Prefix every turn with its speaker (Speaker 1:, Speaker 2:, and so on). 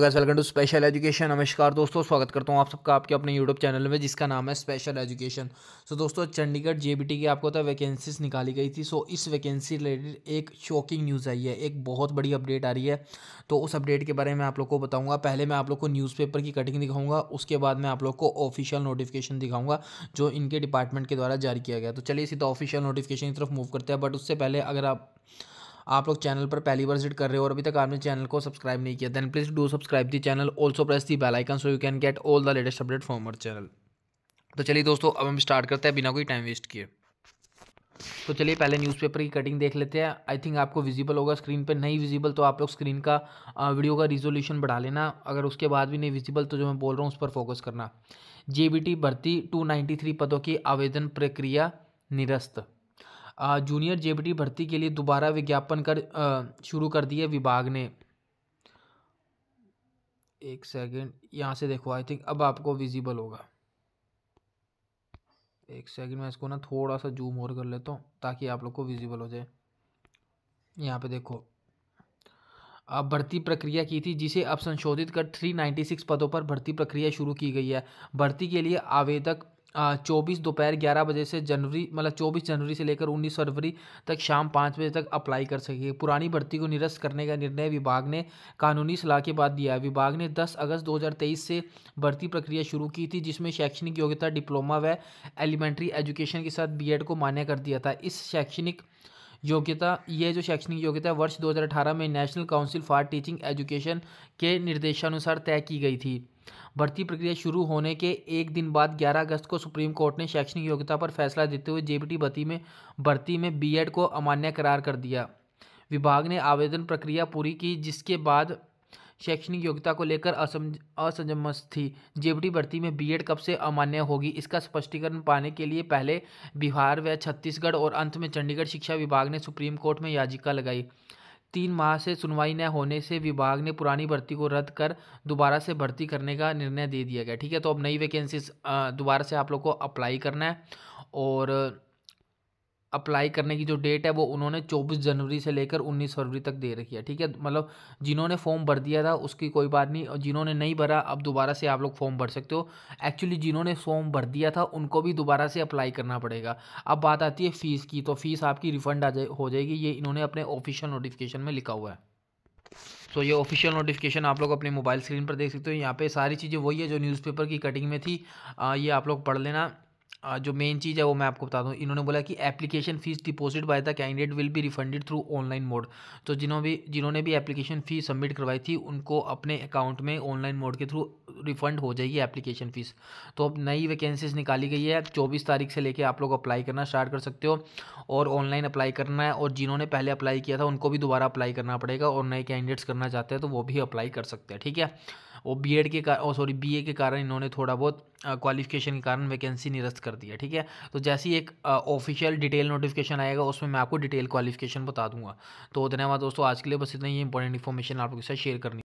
Speaker 1: gas welcome to special education नमस्कार दोस्तों स्वागत करता हूँ आप सबका आपके अपने यूट्यूब चैनल में जिसका नाम है स्पेशल एजुकेशन सो दोस्तों चंडीगढ़ जेबीटी की आपको तो वैकेंसीज निकाली गई थी सो इस वैकेंसी रिलेटेड एक शॉकिंग न्यूज़ आई है एक बहुत बड़ी अपडेट आ रही है तो उस अपडेट के बारे में आप लोग को बताऊँगा पहले मैं आप लोग को न्यूज़पेपर की कटिंग दिखाऊँगा उसके बाद मैं आप लोग को ऑफिशियल नोटिफिकेशन दिखाऊँगा जो इनके डिपार्टमेंट के द्वारा जारी किया गया तो चलिए सीधा ऑफिशियल नोटिफिकेशन की तरफ मूव करते हैं बट उससे पहले अगर आप आप लोग चैनल पर पहली बार विजिट कर रहे हो और अभी तक आपने चैनल को सब्सक्राइब नहीं किया then please do subscribe the channel also press the bell icon so you can get all the latest update for our channel तो चलिए दोस्तों अब हम स्टार्ट करते हैं बिना कोई टाइम वेस्ट किए तो चलिए पहले न्यूज़पेपर की कटिंग देख लेते हैं आई थिंक आपको विजिबल होगा स्क्रीन पर नहीं विजिबल तो आप लोग स्क्रीन का वीडियो का रिजोल्यूशन बढ़ा लेना अगर उसके बाद भी नहीं विजिबल तो जो मैं बोल रहा हूँ उस पर फोकस करना जेबीटी भर्ती 293 पदों की आवेदन प्रक्रिया निरस्त जूनियर जेबीटी भर्ती के लिए दोबारा विज्ञापन कर शुरू कर दिए विभाग ने एक सेकंड यहाँ से देखो आई थिंक अब आपको विजिबल होगा एक सेकंड मैं इसको ना थोड़ा सा जूम और कर लेता हूँ ताकि आप लोग को विजिबल हो जाए यहाँ पे देखो अब भर्ती प्रक्रिया की थी जिसे अब संशोधित कर 396 पदों पर भर्ती प्रक्रिया शुरू की गई है भर्ती के लिए आवेदक चौबीस दोपहर ग्यारह बजे से जनवरी मतलब चौबीस जनवरी से लेकर उन्नीस फरवरी तक शाम पाँच बजे तक अप्लाई कर सके पुरानी भर्ती को निरस्त करने का निर्णय विभाग ने कानूनी सलाह के बाद दिया विभाग ने दस अगस्त दो हज़ार तेईस से भर्ती प्रक्रिया शुरू की थी जिसमें शैक्षणिक योग्यता डिप्लोमा व एलिमेंट्री एजुकेशन के साथ बी को मान्य कर दिया था इस शैक्षणिक योग्यता ये जो शैक्षणिक योग्यता वर्ष अठारह में National Council for Teaching Education के निर्देशानुसार तय की गई थी भर्ती प्रक्रिया शुरू होने के एक दिन बाद 11 अगस्त को सुप्रीम कोर्ट ने शैक्षणिक योग्यता पर फैसला देते हुए जेबीटी भर्ती में भर्ती में बीएड को अमान्य करार कर दिया विभाग ने आवेदन प्रक्रिया पूरी की जिसके बाद शैक्षणिक योग्यता को लेकर असंजमस थी जेबीटी भर्ती में बीएड कब से अमान्य होगी इसका स्पष्टीकरण पाने के लिए पहले बिहार व छत्तीसगढ़ और अंत में चंडीगढ़ शिक्षा विभाग ने सुप्रीम कोर्ट में याचिका लगाई तीन माह से सुनवाई न होने से विभाग ने पुरानी भर्ती को रद्द कर दोबारा से भर्ती करने का निर्णय दे दिया गया ठीक है तो अब नई वैकेंसीज दोबारा से आप लोग को अप्लाई करना है और अप्लाई करने की जो डेट है वो उन्होंने 24 जनवरी से लेकर 19 फरवरी तक दे रखी है ठीक है मतलब जिन्होंने फॉर्म भर दिया था उसकी कोई बात नहीं और जिन्होंने नहीं भरा अब दोबारा से आप लोग फॉर्म भर सकते हो एक्चुअली जिन्होंने फॉर्म भर दिया था उनको भी दोबारा से अप्लाई करना पड़ेगा अब बात आती है फ़ीस की तो फ़ीस आपकी रिफ़ंड आ जाए हो जाएगी ये इन्होंने अपने ऑफिशियल नोटिफिकेशन में लिखा हुआ है तो so, ये ऑफिशियल नोटिफिकेशन आप लोग अपने मोबाइल स्क्रीन पर देख सकते हो यहाँ पे सारी चीज़ें वही है जो न्यूज़पेपर की कटिंग में थी आ, ये आप लोग पढ़ लेना जो मेन चीज़ है वो मैं आपको बता दूँ इन्होंने बोला कि application fees deposit by the candidate will be refunded through online mode तो जिन्होंने भी जिन्होंने भी एप्लीकेशन फ़ीस सबमिट करवाई थी उनको अपने अकाउंट में ऑनलाइन मोड के थ्रू रिफंड हो जाएगी एप्लीकेशन फ़ीस तो अब नई वैकेंसीज निकाली गई है चौबीस तारीख से लेकर आप लोग अप्लाई करना स्टार्ट कर सकते हो और ऑनलाइन अप्लाई करना है और जिन्होंने पहले अप्लाई किया था उनको भी दोबारा अप्लाई करना पड़ेगा और नए कैंडिडेट्स करना चाहते हैं तो वो भी अप्लाई कर सकते हैं ठीक है वो एड के कारण सॉरी ए के कारण इन्होंने थोड़ा बहुत क्वालिफिकेशन के कारण वैकेंसी निरस्त कर दिया ठीक है तो जैसे ही एक ऑफिशियल डिटेल नोटिफिकेशन आएगा उसमें मैं आपको डिटेल क्वालिफिकेशन बता दूंगा तो धन्यवाद दोस्तों आज के लिए बस इतना ही इंपॉर्टेंट इन्फॉर्मेशन आप लोगों के साथ शेयर करनी